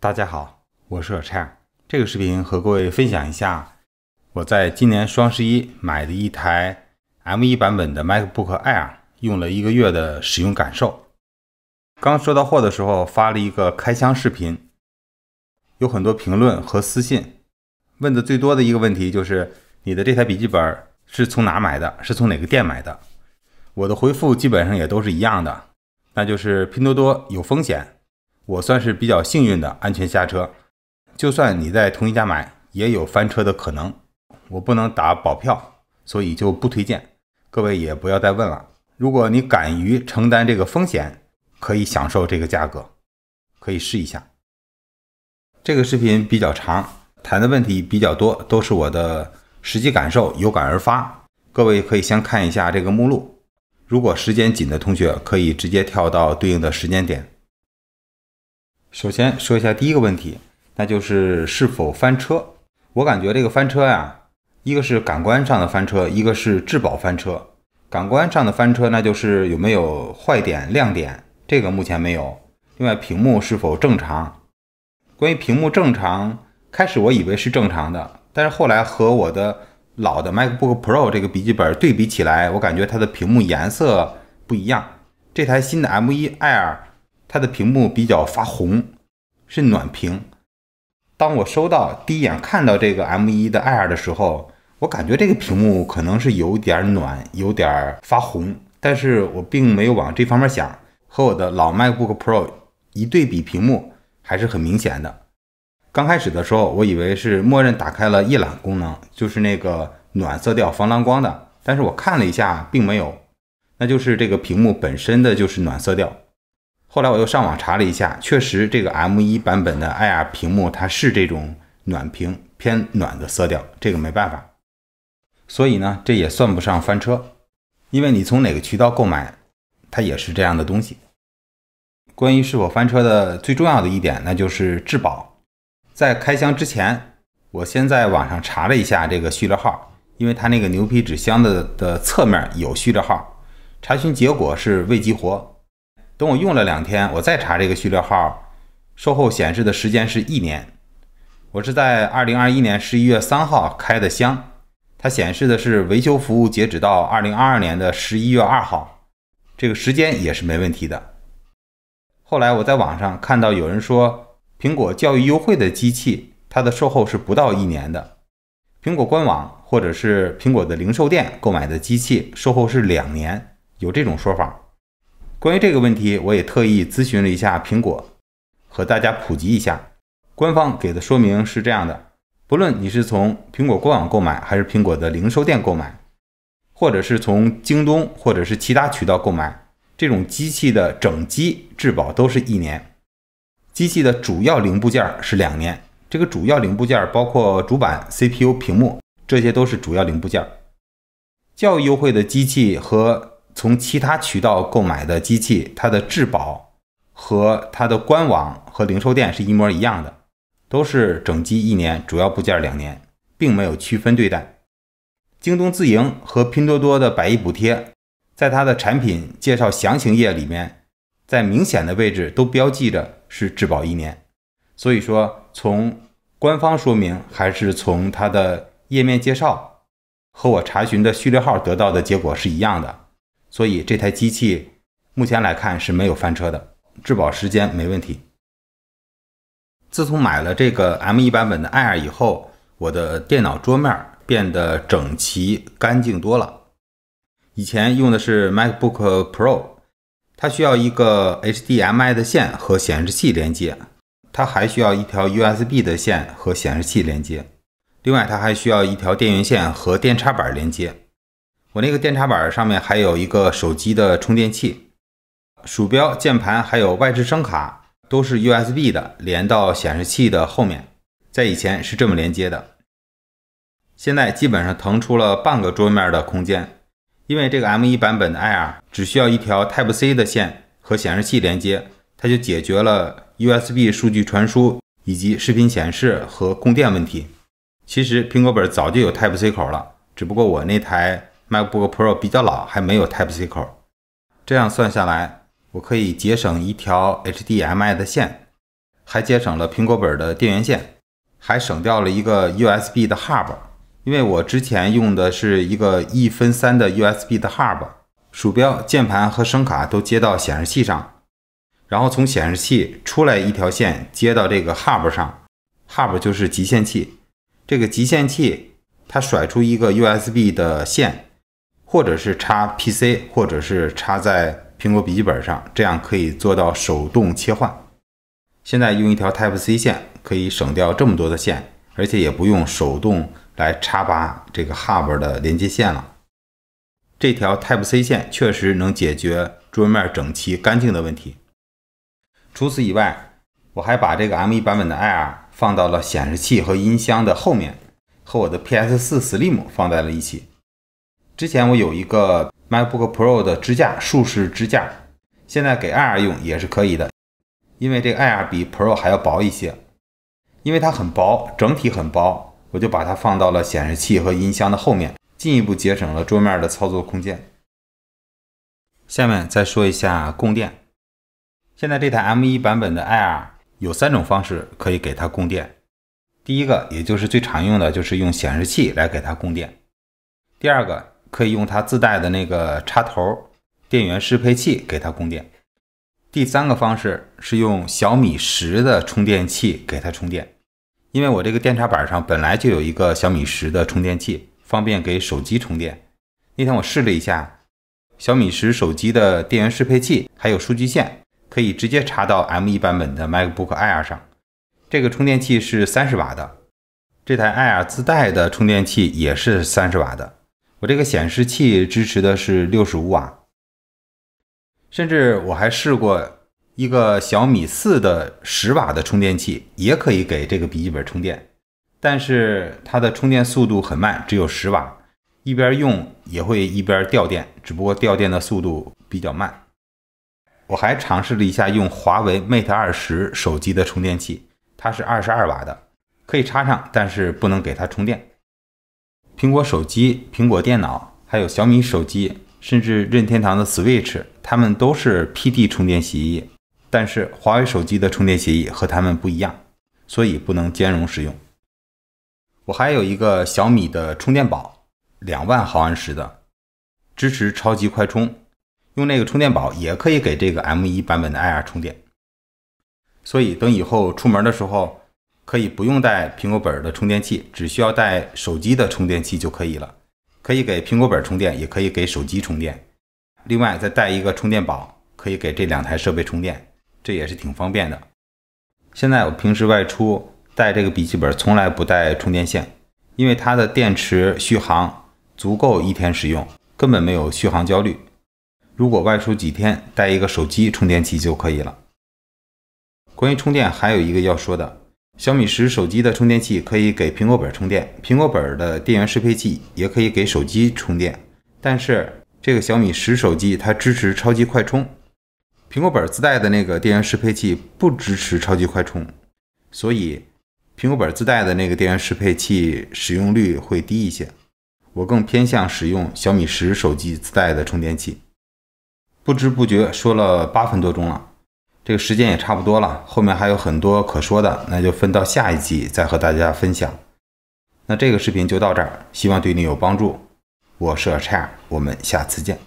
大家好，我是小蔡。这个视频和各位分享一下我在今年双十一买的一台 M1 版本的 MacBook Air，用了一个月的使用感受。刚收到货的时候发了一个开箱视频，有很多评论和私信，问的最多的一个问题就是你的这台笔记本是从哪买的，是从哪个店买的？我的回复基本上也都是一样的，那就是拼多多有风险。我算是比较幸运的，安全下车。就算你在同一家买，也有翻车的可能。我不能打保票，所以就不推荐。各位也不要再问了。如果你敢于承担这个风险，可以享受这个价格，可以试一下。这个视频比较长，谈的问题比较多，都是我的实际感受，有感而发。各位可以先看一下这个目录。如果时间紧的同学，可以直接跳到对应的时间点。首先说一下第一个问题，那就是是否翻车。我感觉这个翻车呀，一个是感官上的翻车，一个是质保翻车。感官上的翻车，那就是有没有坏点、亮点，这个目前没有。另外，屏幕是否正常？关于屏幕正常，开始我以为是正常的，但是后来和我的老的 MacBook Pro 这个笔记本对比起来，我感觉它的屏幕颜色不一样。这台新的 M1 Air。它的屏幕比较发红，是暖屏。当我收到第一眼看到这个 M1 的 Air 的时候，我感觉这个屏幕可能是有点暖，有点发红，但是我并没有往这方面想。和我的老 MacBook Pro 一对比，屏幕还是很明显的。刚开始的时候，我以为是默认打开了夜览功能，就是那个暖色调防蓝光的，但是我看了一下，并没有。那就是这个屏幕本身的就是暖色调。后来我又上网查了一下，确实这个 M 一版本的 IR 屏幕它是这种暖屏偏暖的色调，这个没办法。所以呢，这也算不上翻车，因为你从哪个渠道购买，它也是这样的东西。关于是否翻车的最重要的一点，那就是质保。在开箱之前，我先在网上查了一下这个序列号，因为它那个牛皮纸箱子的侧面有序列号，查询结果是未激活。等我用了两天，我再查这个序列号，售后显示的时间是一年。我是在二零二一年十一月三号开的箱，它显示的是维修服务截止到二零二二年的十一月二号，这个时间也是没问题的。后来我在网上看到有人说，苹果教育优惠的机器，它的售后是不到一年的；苹果官网或者是苹果的零售店购买的机器，售后是两年，有这种说法。关于这个问题，我也特意咨询了一下苹果，和大家普及一下。官方给的说明是这样的：不论你是从苹果官网购买，还是苹果的零售店购买，或者是从京东或者是其他渠道购买，这种机器的整机质保都是一年，机器的主要零部件是两年。这个主要零部件包括主板、CPU、屏幕，这些都是主要零部件。较优惠的机器和从其他渠道购买的机器，它的质保和它的官网和零售店是一模一样的，都是整机一年，主要部件两年，并没有区分对待。京东自营和拼多多的百亿补贴，在它的产品介绍详情页里面，在明显的位置都标记着是质保一年。所以说，从官方说明还是从它的页面介绍和我查询的序列号得到的结果是一样的。所以这台机器目前来看是没有翻车的，质保时间没问题。自从买了这个 M 一版本的 Air 以后，我的电脑桌面变得整齐干净多了。以前用的是 MacBook Pro，它需要一个 HDMI 的线和显示器连接，它还需要一条 USB 的线和显示器连接，另外它还需要一条电源线和电插板连接。我那个电插板上面还有一个手机的充电器，鼠标、键盘还有外置声卡都是 USB 的，连到显示器的后面。在以前是这么连接的，现在基本上腾出了半个桌面的空间。因为这个 M1 版本的 Air 只需要一条 Type C 的线和显示器连接，它就解决了 USB 数据传输以及视频显示和供电问题。其实苹果本早就有 Type C 口了，只不过我那台。MacBook Pro 比较老，还没有 Type C 口，这样算下来，我可以节省一条 HDMI 的线，还节省了苹果本的电源线，还省掉了一个 USB 的 Hub，因为我之前用的是一个一分三的 USB 的 Hub，鼠标、键盘和声卡都接到显示器上，然后从显示器出来一条线接到这个 Hub 上，Hub 就是集线器，这个集线器它甩出一个 USB 的线。或者是插 PC，或者是插在苹果笔记本上，这样可以做到手动切换。现在用一条 Type C 线，可以省掉这么多的线，而且也不用手动来插拔这个 Hub 的连接线了。这条 Type C 线确实能解决桌面整齐干净的问题。除此以外，我还把这个 M1 版本的 Air 放到了显示器和音箱的后面，和我的 PS4 Slim 放在了一起。之前我有一个 MacBook Pro 的支架，竖式支架，现在给 Air 用也是可以的，因为这 Air 比 Pro 还要薄一些，因为它很薄，整体很薄，我就把它放到了显示器和音箱的后面，进一步节省了桌面的操作空间。下面再说一下供电，现在这台 M1 版本的 Air 有三种方式可以给它供电，第一个也就是最常用的就是用显示器来给它供电，第二个。可以用它自带的那个插头电源适配器给它供电。第三个方式是用小米十的充电器给它充电，因为我这个电插板上本来就有一个小米十的充电器，方便给手机充电。那天我试了一下，小米十手机的电源适配器还有数据线可以直接插到 M1 版本的 MacBook Air 上。这个充电器是三十瓦的，这台 Air 自带的充电器也是三十瓦的。我这个显示器支持的是六十五瓦，甚至我还试过一个小米四的十瓦的充电器，也可以给这个笔记本充电，但是它的充电速度很慢，只有十瓦，一边用也会一边掉电，只不过掉电的速度比较慢。我还尝试了一下用华为 Mate 二十手机的充电器，它是二十二瓦的，可以插上，但是不能给它充电。苹果手机、苹果电脑，还有小米手机，甚至任天堂的 Switch，它们都是 PD 充电协议。但是华为手机的充电协议和它们不一样，所以不能兼容使用。我还有一个小米的充电宝，两万毫安时的，支持超级快充。用那个充电宝也可以给这个 M1 版本的 Air 充电。所以等以后出门的时候。可以不用带苹果本的充电器，只需要带手机的充电器就可以了。可以给苹果本充电，也可以给手机充电。另外再带一个充电宝，可以给这两台设备充电，这也是挺方便的。现在我平时外出带这个笔记本，从来不带充电线，因为它的电池续航足够一天使用，根本没有续航焦虑。如果外出几天，带一个手机充电器就可以了。关于充电，还有一个要说的。小米十手机的充电器可以给苹果本充电，苹果本儿的电源适配器也可以给手机充电。但是这个小米十手机它支持超级快充，苹果本自带的那个电源适配器不支持超级快充，所以苹果本自带的那个电源适配器使用率会低一些。我更偏向使用小米十手机自带的充电器。不知不觉说了八分多钟了。这个时间也差不多了，后面还有很多可说的，那就分到下一集再和大家分享。那这个视频就到这儿，希望对你有帮助。我是尔柴尔，我们下次见。